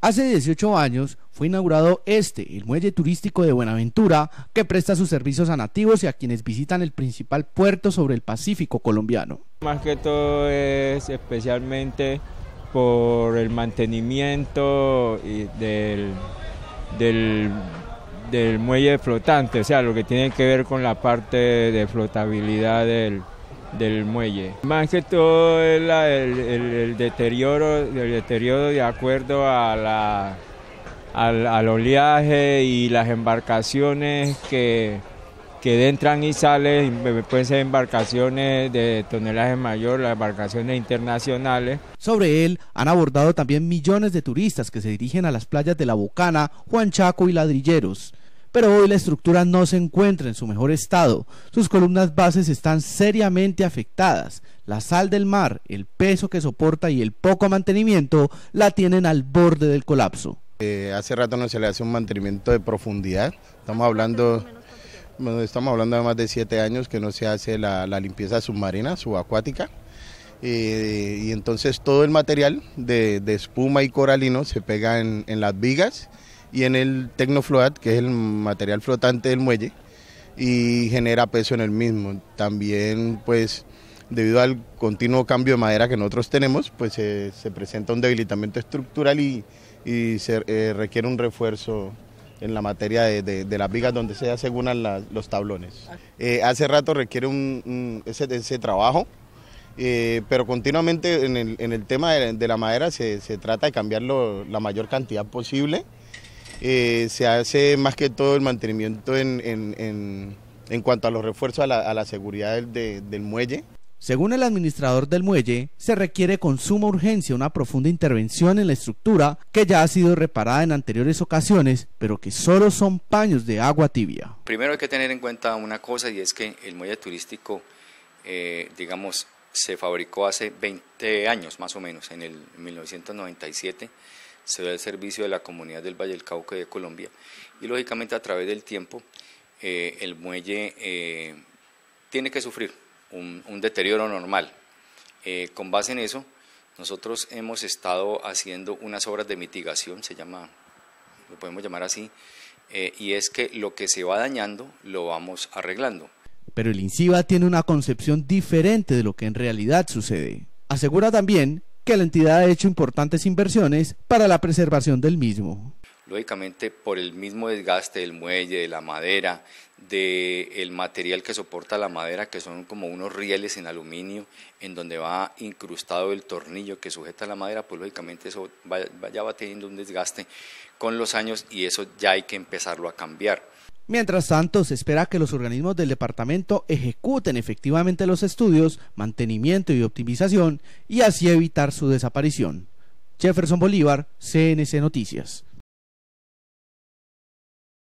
Hace 18 años fue inaugurado este, el muelle turístico de Buenaventura, que presta sus servicios a nativos y a quienes visitan el principal puerto sobre el Pacífico colombiano. Más que todo es especialmente por el mantenimiento del, del, del muelle flotante, o sea, lo que tiene que ver con la parte de flotabilidad del, del muelle. Más que todo el, deterioro, el deterioro de acuerdo a la, al, oleaje y las embarcaciones que, que entran y salen, pueden ser embarcaciones de tonelaje mayor, las embarcaciones internacionales. Sobre él han abordado también millones de turistas que se dirigen a las playas de La Bocana, Juan Chaco y Ladrilleros pero hoy la estructura no se encuentra en su mejor estado. Sus columnas bases están seriamente afectadas. La sal del mar, el peso que soporta y el poco mantenimiento la tienen al borde del colapso. Eh, hace rato no se le hace un mantenimiento de profundidad. Estamos hablando, estamos hablando de más de siete años que no se hace la, limpieza submarina, subacuática. Eh, y entonces todo el material de, espuma y coralino se pega en, en las vigas y en el Tecnofloat, que es el material flotante del muelle, y genera peso en el mismo. También, pues, debido al continuo cambio de madera que nosotros tenemos, pues se presenta un debilitamiento estructural y, y se eh, requiere un refuerzo en la materia de, de, las vigas donde se aseguran los tablones. Eh, hace rato requiere un, ese, ese, trabajo, eh, pero continuamente en el, en el tema de, de, la madera se, se trata de cambiarlo la mayor cantidad posible eh, se hace más que todo el mantenimiento en, cuanto a los refuerzos a la, seguridad del, muelle. Según el administrador del muelle, se requiere con suma urgencia una profunda intervención en la estructura que ya ha sido reparada en anteriores ocasiones, pero que solo son paños de agua tibia. Primero hay que tener en cuenta una cosa y es que el muelle turístico, eh, digamos, se fabricó hace 20 años más o menos, en el 1997 se ve al servicio de la comunidad del Valle del Cauca de Colombia. Y lógicamente a través del tiempo eh, el muelle eh, tiene que sufrir un, deterioro normal. Eh, con base en eso, nosotros hemos estado haciendo unas obras de mitigación, se llama, lo podemos llamar así, y es que lo que se va dañando lo vamos arreglando. Pero el INCIBA tiene una concepción diferente de lo que en realidad sucede. Asegura también que la entidad ha hecho importantes inversiones para la preservación del mismo. Lógicamente, por el mismo desgaste del muelle, de la madera, del material que soporta la madera, que son como unos rieles en aluminio, en donde va incrustado el tornillo que sujeta la madera, pues lógicamente eso ya va teniendo un desgaste con los años y eso ya hay que empezarlo a cambiar. Mientras tanto, se espera que los organismos del departamento ejecuten efectivamente los estudios, mantenimiento y optimización y así evitar su desaparición. Jefferson Bolívar, CNC Noticias.